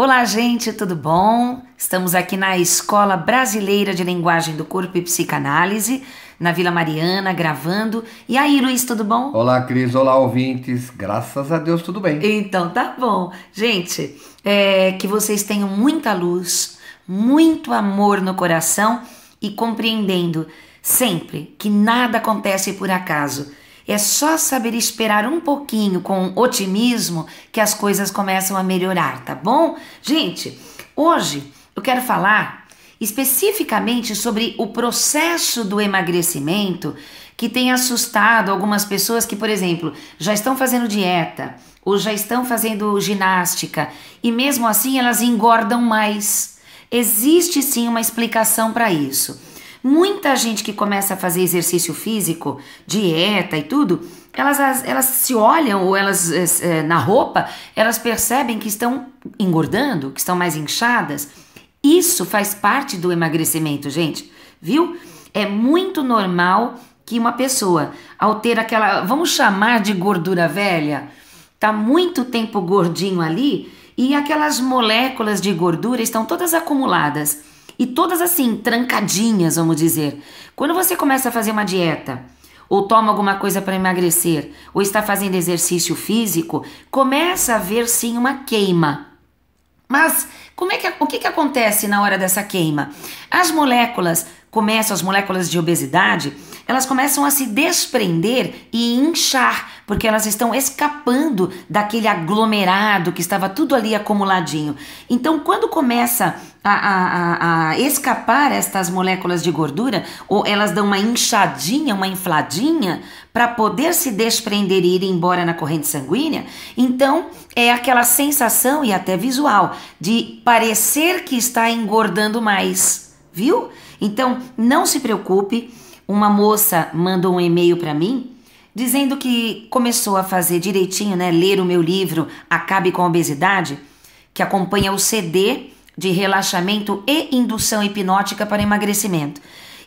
Olá, gente, tudo bom? Estamos aqui na Escola Brasileira de Linguagem do Corpo e Psicanálise, na Vila Mariana, gravando. E aí, Luiz, tudo bom? Olá, Cris, olá, ouvintes. Graças a Deus, tudo bem. Então, tá bom. Gente, é, que vocês tenham muita luz, muito amor no coração e compreendendo sempre que nada acontece por acaso é só saber esperar um pouquinho com otimismo que as coisas começam a melhorar, tá bom? Gente, hoje eu quero falar especificamente sobre o processo do emagrecimento que tem assustado algumas pessoas que, por exemplo, já estão fazendo dieta ou já estão fazendo ginástica e mesmo assim elas engordam mais. Existe sim uma explicação para isso. Muita gente que começa a fazer exercício físico, dieta e tudo, elas, elas se olham ou elas eh, eh, na roupa, elas percebem que estão engordando, que estão mais inchadas. Isso faz parte do emagrecimento, gente, viu? É muito normal que uma pessoa, ao ter aquela, vamos chamar de gordura velha, tá muito tempo gordinho ali e aquelas moléculas de gordura estão todas acumuladas e todas assim, trancadinhas, vamos dizer. Quando você começa a fazer uma dieta, ou toma alguma coisa para emagrecer, ou está fazendo exercício físico, começa a ver sim uma queima. Mas como é que, o que, que acontece na hora dessa queima? As moléculas começam, as moléculas de obesidade, elas começam a se desprender e inchar, porque elas estão escapando daquele aglomerado que estava tudo ali acumuladinho. Então, quando começa a, a, a escapar estas moléculas de gordura, ou elas dão uma inchadinha, uma infladinha, para poder se desprender e ir embora na corrente sanguínea, então é aquela sensação e até visual de parecer que está engordando mais, viu? Então, não se preocupe uma moça mandou um e-mail para mim dizendo que começou a fazer direitinho, né, ler o meu livro Acabe com a Obesidade, que acompanha o CD de relaxamento e indução hipnótica para emagrecimento.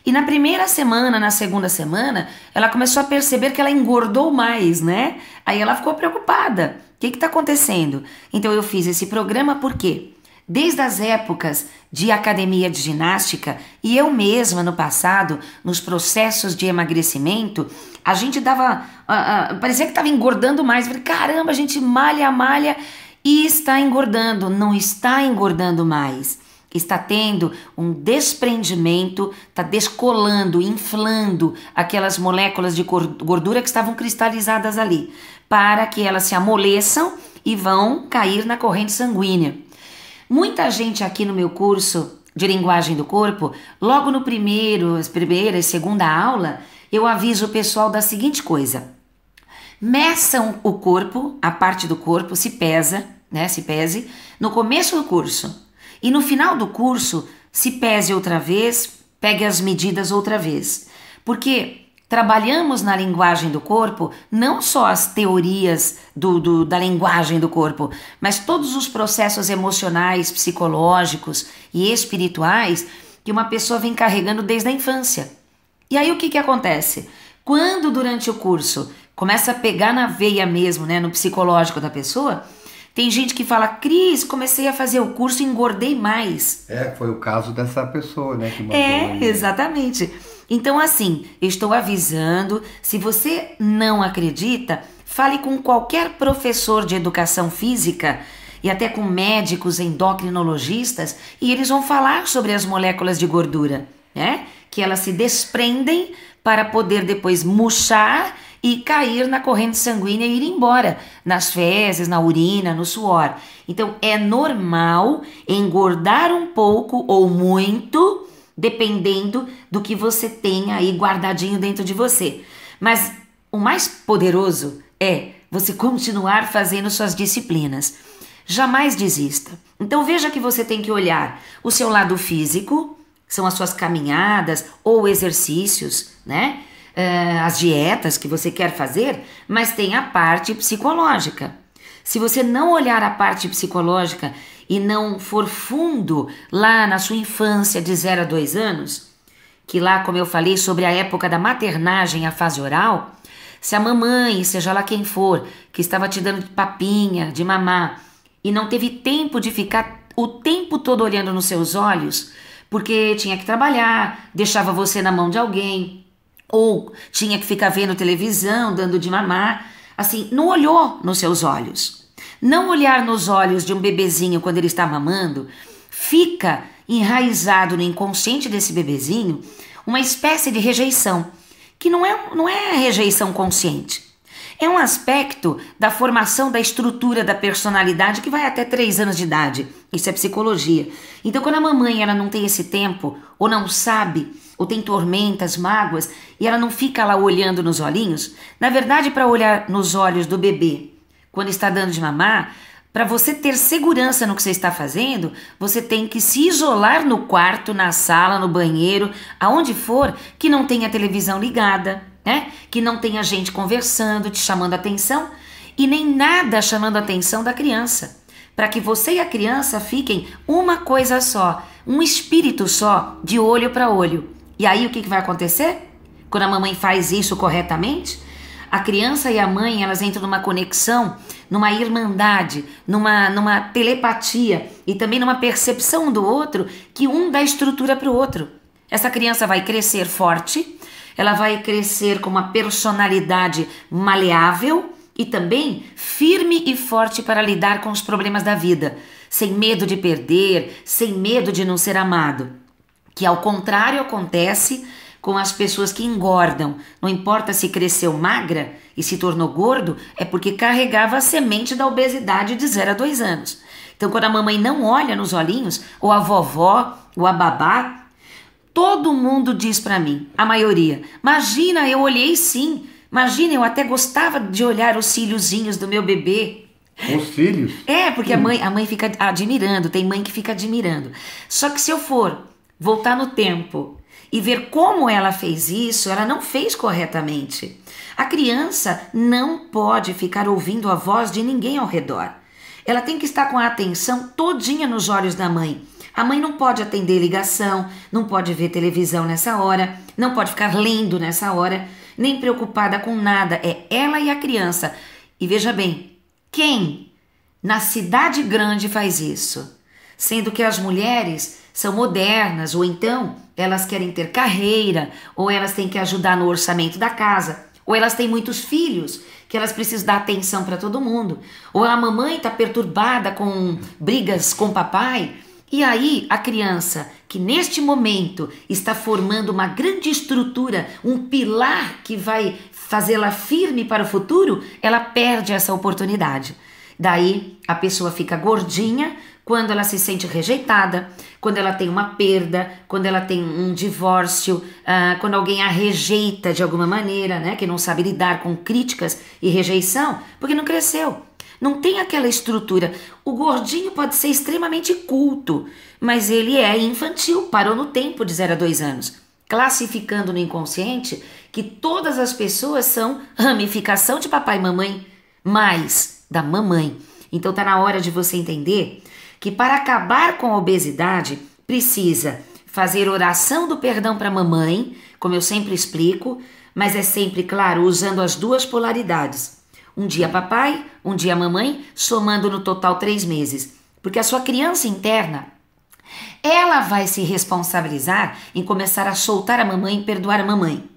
E na primeira semana, na segunda semana, ela começou a perceber que ela engordou mais, né? Aí ela ficou preocupada. O que está acontecendo? Então eu fiz esse programa por quê? desde as épocas de academia de ginástica e eu mesma no passado, nos processos de emagrecimento, a gente dava. Uh, uh, parecia que estava engordando mais. Falei, caramba, a gente malha, malha e está engordando. Não está engordando mais. Está tendo um desprendimento, está descolando, inflando aquelas moléculas de gordura que estavam cristalizadas ali, para que elas se amoleçam e vão cair na corrente sanguínea. Muita gente aqui no meu curso de linguagem do corpo, logo no primeiro, primeira e segunda aula, eu aviso o pessoal da seguinte coisa: meçam o corpo, a parte do corpo se pesa, né, se pese no começo do curso e no final do curso se pese outra vez, pegue as medidas outra vez. Porque trabalhamos na linguagem do corpo não só as teorias do, do, da linguagem do corpo, mas todos os processos emocionais, psicológicos e espirituais que uma pessoa vem carregando desde a infância. E aí o que, que acontece? Quando durante o curso começa a pegar na veia mesmo, né, no psicológico da pessoa, tem gente que fala, Cris, comecei a fazer o curso e engordei mais. É, foi o caso dessa pessoa, né? Que é, exatamente. Ali. Então, assim, estou avisando, se você não acredita, fale com qualquer professor de educação física e até com médicos endocrinologistas e eles vão falar sobre as moléculas de gordura, né? Que elas se desprendem para poder depois murchar e cair na corrente sanguínea e ir embora, nas fezes, na urina, no suor. Então é normal engordar um pouco ou muito dependendo do que você tenha aí guardadinho dentro de você. Mas o mais poderoso é você continuar fazendo suas disciplinas. Jamais desista. Então veja que você tem que olhar o seu lado físico, são as suas caminhadas ou exercícios, né? Eh, as dietas que você quer fazer, mas tem a parte psicológica. Se você não olhar a parte psicológica, e não for fundo lá na sua infância de 0 a 2 anos, que lá, como eu falei, sobre a época da maternagem, a fase oral, se a mamãe, seja lá quem for, que estava te dando de papinha, de mamar, e não teve tempo de ficar o tempo todo olhando nos seus olhos, porque tinha que trabalhar, deixava você na mão de alguém, ou tinha que ficar vendo televisão, dando de mamar, assim, não olhou nos seus olhos. Não olhar nos olhos de um bebezinho quando ele está mamando fica enraizado no inconsciente desse bebezinho uma espécie de rejeição, que não é, não é rejeição consciente. É um aspecto da formação da estrutura da personalidade que vai até três anos de idade. Isso é psicologia. Então, quando a mamãe ela não tem esse tempo, ou não sabe, ou tem tormentas, mágoas, e ela não fica lá olhando nos olhinhos, na verdade, para olhar nos olhos do bebê quando está dando de mamar, para você ter segurança no que você está fazendo, você tem que se isolar no quarto, na sala, no banheiro, aonde for, que não tenha televisão ligada, né? Que não tenha gente conversando, te chamando atenção e nem nada chamando atenção da criança. Para que você e a criança fiquem uma coisa só, um espírito só, de olho para olho. E aí o que, que vai acontecer? Quando a mamãe faz isso corretamente, a criança e a mãe, elas entram numa conexão, numa irmandade, numa, numa telepatia e também numa percepção do outro que um dá estrutura para o outro. Essa criança vai crescer forte, ela vai crescer com uma personalidade maleável e também firme e forte para lidar com os problemas da vida, sem medo de perder, sem medo de não ser amado. Que ao contrário acontece com as pessoas que engordam. Não importa se cresceu magra e se tornou gordo, é porque carregava a semente da obesidade de 0 a 2 anos. Então, quando a mamãe não olha nos olhinhos, ou a vovó, ou a babá, todo mundo diz para mim, a maioria, imagina, eu olhei sim. Imagina, eu até gostava de olhar os cíliozinhos do meu bebê. Os cílios? É, porque a mãe, a mãe fica admirando, tem mãe que fica admirando. Só que se eu for voltar no tempo e ver como ela fez isso, ela não fez corretamente. A criança não pode ficar ouvindo a voz de ninguém ao redor. Ela tem que estar com a atenção todinha nos olhos da mãe. A mãe não pode atender ligação, não pode ver televisão nessa hora, não pode ficar lendo nessa hora, nem preocupada com nada. É ela e a criança. E veja bem, quem na cidade grande faz isso? Sendo que as mulheres são modernas ou então elas querem ter carreira, ou elas têm que ajudar no orçamento da casa, ou elas têm muitos filhos que elas precisam dar atenção para todo mundo, ou a mamãe está perturbada com brigas com o papai. E aí, a criança que neste momento está formando uma grande estrutura, um pilar que vai fazê-la firme para o futuro, ela perde essa oportunidade. Daí a pessoa fica gordinha, quando ela se sente rejeitada, quando ela tem uma perda, quando ela tem um divórcio, uh, quando alguém a rejeita de alguma maneira, né? Que não sabe lidar com críticas e rejeição, porque não cresceu. Não tem aquela estrutura. O gordinho pode ser extremamente culto, mas ele é infantil, parou no tempo de 0 a 2 anos classificando no inconsciente que todas as pessoas são ramificação de papai e mamãe, mais da mamãe. Então tá na hora de você entender que para acabar com a obesidade precisa fazer oração do perdão para a mamãe, como eu sempre explico, mas é sempre claro usando as duas polaridades. Um dia papai, um dia mamãe, somando no total três meses. Porque a sua criança interna, ela vai se responsabilizar em começar a soltar a mamãe e perdoar a mamãe.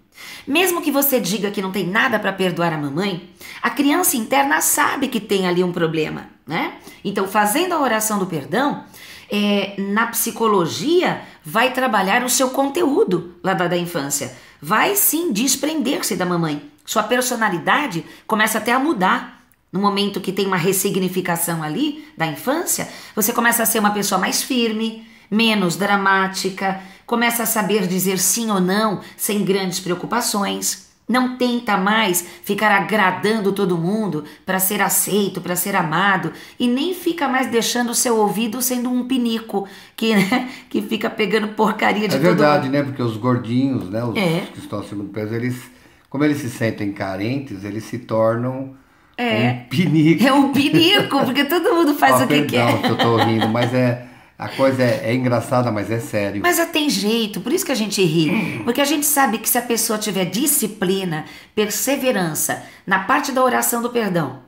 Mesmo que você diga que não tem nada para perdoar a mamãe, a criança interna sabe que tem ali um problema né? Então, fazendo a oração do perdão, é, na psicologia vai trabalhar o seu conteúdo lá da, da infância. Vai sim desprender-se da mamãe. Sua personalidade começa até a mudar. No momento que tem uma ressignificação ali da infância, você começa a ser uma pessoa mais firme, menos dramática, começa a saber dizer sim ou não sem grandes preocupações. Não tenta mais ficar agradando todo mundo para ser aceito, para ser amado, e nem fica mais deixando o seu ouvido sendo um pinico que, né, que fica pegando porcaria de é todo mundo. É verdade, né? Porque os gordinhos, né, os é. que estão acima do peso, eles, como eles se sentem carentes, eles se tornam é. um pinico. É um pinico, porque todo mundo faz ah, o que perdão, quer. Não, que eu tô rindo, mas é a coisa é, é, engraçada, mas é sério. Mas é, tem jeito, por isso que a gente ri. Porque a gente sabe que se a pessoa tiver disciplina, perseverança, na parte da oração do perdão,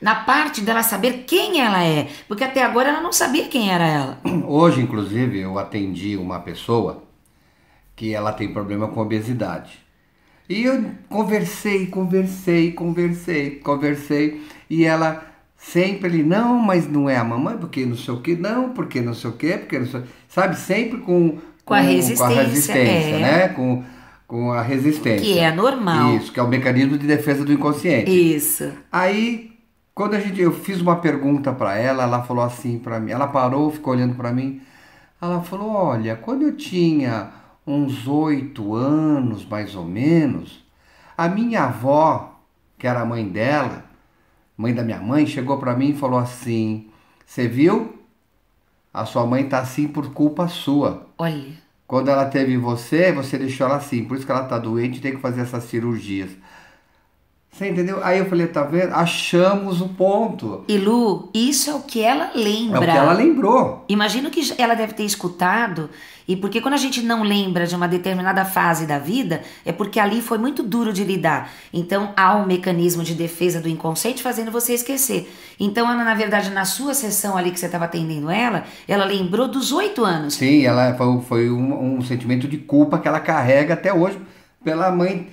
na parte dela saber quem ela é, porque até agora ela não sabia quem era ela. Hoje, inclusive, eu atendi uma pessoa que ela tem problema com obesidade. E eu conversei, conversei, conversei, conversei, e ela Sempre ele, não, mas não é a mamãe, porque não sei o que, não, porque não sei o que, porque não sei Sabe, sempre com, com, com a resistência, com a resistência é. né? Com, com a resistência. Que é normal. Isso, que é o mecanismo de defesa do inconsciente. Isso. Aí, quando a gente, eu fiz uma pergunta para ela, ela falou assim para mim, ela parou, ficou olhando para mim, ela falou, olha, quando eu tinha uns oito anos, mais ou menos, a minha avó, que era a mãe dela, mãe da minha mãe, chegou para mim e falou assim: Você viu? A sua mãe tá assim por culpa sua. Olha. Quando ela teve você, você deixou ela assim. Por isso que ela tá doente e tem que fazer essas cirurgias. Você entendeu? Aí eu falei, tá vendo? Achamos o ponto. E Lu, isso é o que ela lembra. É o que ela lembrou. Imagino que ela deve ter escutado. E porque quando a gente não lembra de uma determinada fase da vida, é porque ali foi muito duro de lidar. Então há um mecanismo de defesa do inconsciente fazendo você esquecer. Então, Ana, na verdade, na sua sessão ali que você estava atendendo ela, ela lembrou dos oito anos. Sim, ela foi, foi um, um sentimento de culpa que ela carrega até hoje pela mãe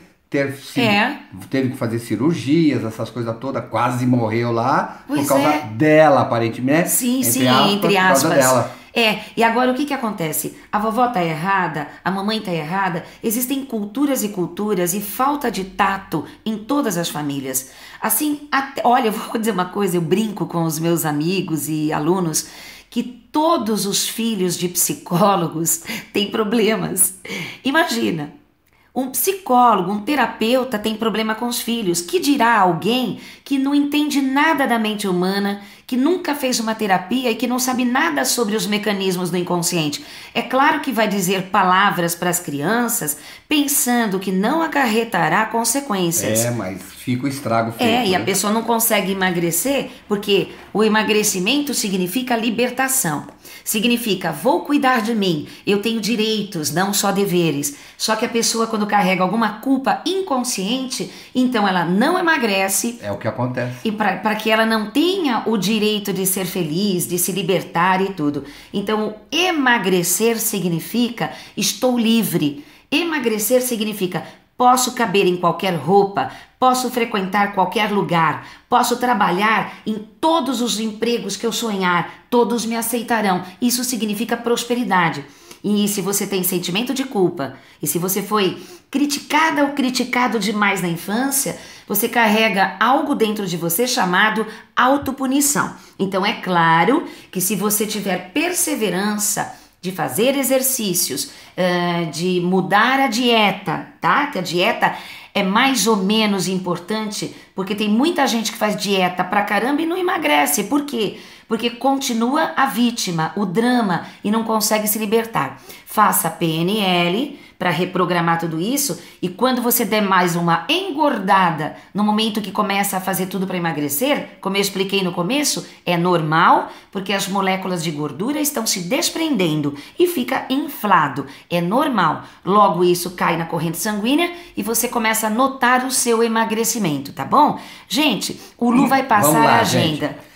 teve, é. teve que fazer cirurgias, essas coisas todas, quase morreu lá pois por causa é. dela, aparentemente. Né? Sim, entre sim, aspas, entre aspas. Por causa dela. É, e agora o que, que acontece? A vovó tá errada, a mamãe tá errada, existem culturas e culturas e falta de tato em todas as famílias. Assim, até, olha, eu vou dizer uma coisa, eu brinco com os meus amigos e alunos que todos os filhos de psicólogos têm problemas. Imagina, um psicólogo, um terapeuta tem problema com os filhos. Que dirá alguém que não entende nada da mente humana que nunca fez uma terapia e que não sabe nada sobre os mecanismos do inconsciente. É claro que vai dizer palavras para as crianças pensando que não acarretará consequências. É, mas fica o estrago feito. É, né? e a né? pessoa não consegue emagrecer porque o emagrecimento significa libertação. Significa vou cuidar de mim, eu tenho direitos, não só deveres. Só que a pessoa quando carrega alguma culpa inconsciente, então ela não emagrece. É o que acontece. E para que ela não tenha o direito direito de ser feliz, de se libertar e tudo. Então, emagrecer significa estou livre. Emagrecer significa posso caber em qualquer roupa, posso frequentar qualquer lugar, posso trabalhar em todos os empregos que eu sonhar, todos me aceitarão. Isso significa prosperidade. E se você tem sentimento de culpa, e se você foi criticada ou criticado demais na infância, você carrega algo dentro de você chamado autopunição. Então é claro que se você tiver perseverança, de fazer exercícios, eh, de mudar a dieta, tá? Que a dieta é mais ou menos importante, porque tem muita gente que faz dieta pra caramba e não emagrece. Por quê? porque continua a vítima, o drama e não consegue se libertar. Faça PNL para reprogramar tudo isso e quando você der mais uma engordada no momento que começa a fazer tudo para emagrecer, como eu expliquei no começo, é normal porque as moléculas de gordura estão se desprendendo e fica inflado. É normal. Logo isso cai na corrente sanguínea e você começa a notar o seu emagrecimento, tá bom? Gente, o Lu vai passar lá, a agenda. Gente.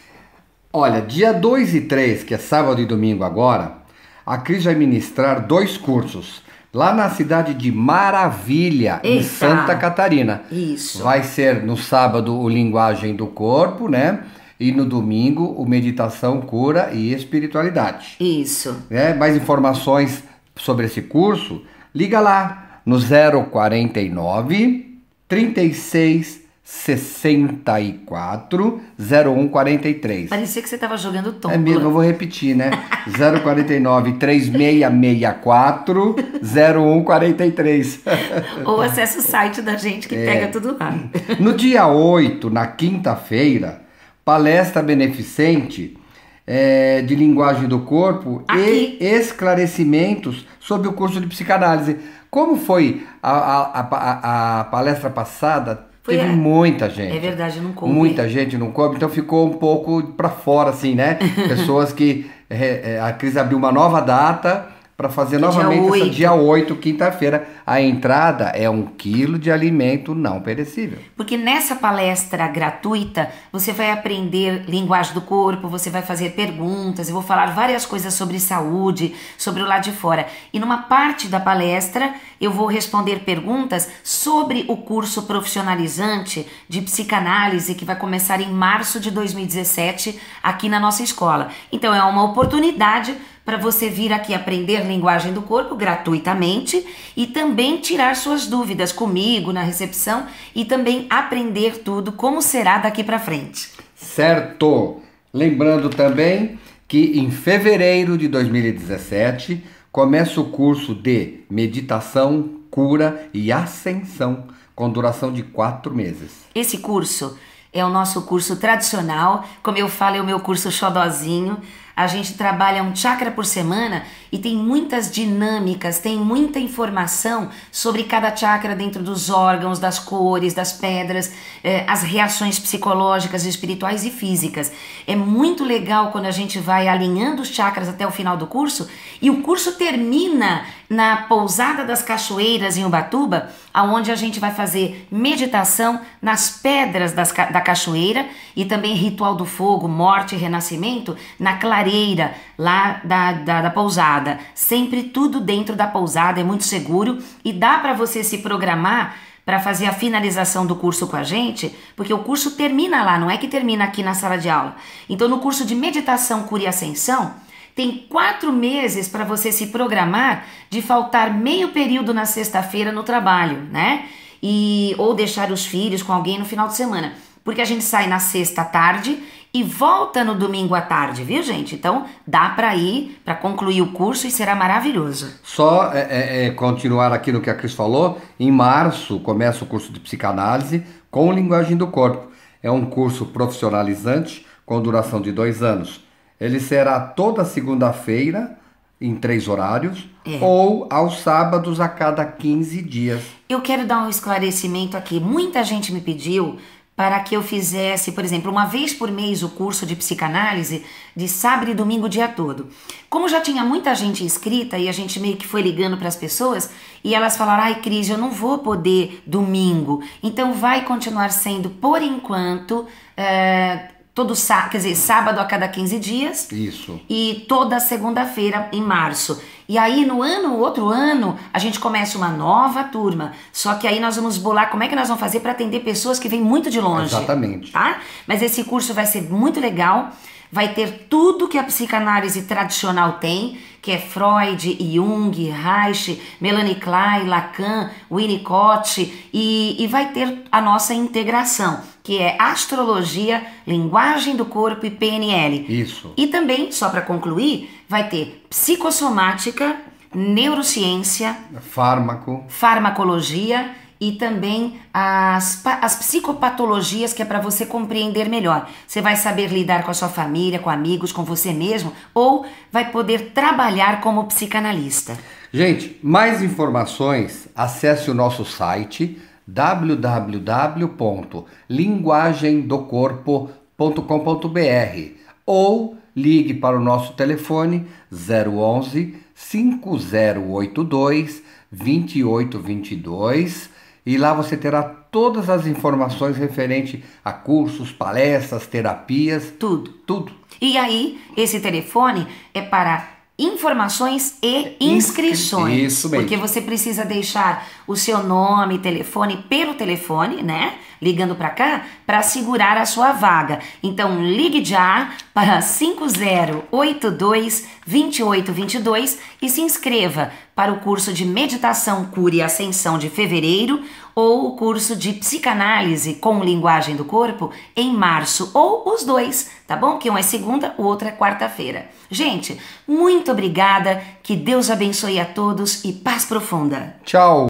Olha, dia 2 e 3, que é sábado e domingo agora, a Cris vai ministrar dois cursos lá na cidade de Maravilha, Eita. em Santa Catarina. Isso. Vai ser no sábado o Linguagem do Corpo, né? E no domingo o Meditação, Cura e Espiritualidade. Isso. É, mais informações sobre esse curso, liga lá no 049 36 64 0143. Parecia que você estava jogando tom. É mesmo, eu vou repetir, né? 049 3664 0143. Ou acessa o site da gente que é. pega tudo lá. No dia 8, na quinta-feira, palestra beneficente é, de linguagem do corpo Aqui. e esclarecimentos sobre o curso de psicanálise. Como foi a, a, a, a palestra passada? Foi Teve a... É. muita é gente. É verdade, não coube. Muita gente não coube, então ficou um pouco para fora, assim, né? Pessoas que. É, é, a Cris abriu uma nova data para fazer novamente dia dia 8, quinta-feira. A entrada é um quilo de alimento não perecível. Porque nessa palestra gratuita você vai aprender linguagem do corpo, você vai fazer perguntas, eu vou falar várias coisas sobre saúde, sobre o lado de fora. E numa parte da palestra eu vou responder perguntas sobre o curso profissionalizante de psicanálise que vai começar em março de 2017 aqui na nossa escola. Então é uma oportunidade para você vir aqui aprender linguagem do corpo gratuitamente e também tirar suas dúvidas comigo na recepção e também aprender tudo como será daqui para frente. Certo. Lembrando também que em fevereiro de 2017 começa o curso de meditação, cura e ascensão com duração de quatro meses. Esse curso é o nosso curso tradicional, como eu falo, é o meu curso xodozinho a gente trabalha um chakra por semana e tem muitas dinâmicas, tem muita informação sobre cada chakra dentro dos órgãos, das cores, das pedras, eh, as reações psicológicas, espirituais e físicas. É muito legal quando a gente vai alinhando os chakras até o final do curso e o curso termina na Pousada das Cachoeiras, em Ubatuba, aonde a gente vai fazer meditação nas pedras das, da cachoeira e também ritual do fogo, morte e renascimento na clareira lá da, da, da pousada. Sempre tudo dentro da pousada, é muito seguro e dá para você se programar para fazer a finalização do curso com a gente, porque o curso termina lá, não é que termina aqui na sala de aula. Então, no curso de meditação, cura e ascensão, tem quatro meses para você se programar de faltar meio período na sexta-feira no trabalho, né? E, ou deixar os filhos com alguém no final de semana. Porque a gente sai na sexta tarde e volta no domingo à tarde, viu, gente? Então dá para ir para concluir o curso e será maravilhoso. Só é, é, é continuar aqui no que a Cris falou. Em março começa o curso de psicanálise com linguagem do corpo. É um curso profissionalizante com duração de dois anos. Ele será toda segunda-feira, em três horários, é. ou aos sábados a cada 15 dias. Eu quero dar um esclarecimento aqui. Muita gente me pediu para que eu fizesse, por exemplo, uma vez por mês o curso de psicanálise de sábado e domingo o dia todo. Como já tinha muita gente inscrita e a gente meio que foi ligando para as pessoas e elas falaram: "Ai, Cris, eu não vou poder domingo". Então vai continuar sendo por enquanto é, todo quer dizer, sábado a cada 15 dias. Isso. E toda segunda-feira em março. E aí no ano, outro ano, a gente começa uma nova turma. Só que aí nós vamos bolar como é que nós vamos fazer para atender pessoas que vêm muito de longe. Exatamente. Tá? Mas esse curso vai ser muito legal vai ter tudo que a psicanálise tradicional tem, que é Freud, Jung, Reich, Melanie Klein, Lacan, Winnicott, e, e vai ter a nossa integração, que é astrologia, linguagem do corpo e PNL. Isso. E também, só para concluir, vai ter psicossomática, neurociência, fármaco, farmacologia e também as, as psicopatologias que é para você compreender melhor. Você vai saber lidar com a sua família, com amigos, com você mesmo ou vai poder trabalhar como psicanalista. Gente, mais informações, acesse o nosso site www.linguagemdocorpo.com.br ou ligue para o nosso telefone 011 5082 2822 e lá você terá todas as informações referente a cursos, palestras, terapias, tudo. Tudo. E aí, esse telefone é para informações e é, inscrições. Isso mesmo. Porque você precisa deixar o seu nome, e telefone pelo telefone, né? Ligando para cá para segurar a sua vaga. Então ligue já para 5082 2822 e se inscreva para o curso de meditação, cura e ascensão de fevereiro ou o curso de psicanálise com linguagem do corpo em março, ou os dois, tá bom? Que um é segunda, o outro é quarta-feira. Gente, muito obrigada, que Deus abençoe a todos e paz profunda. Tchau!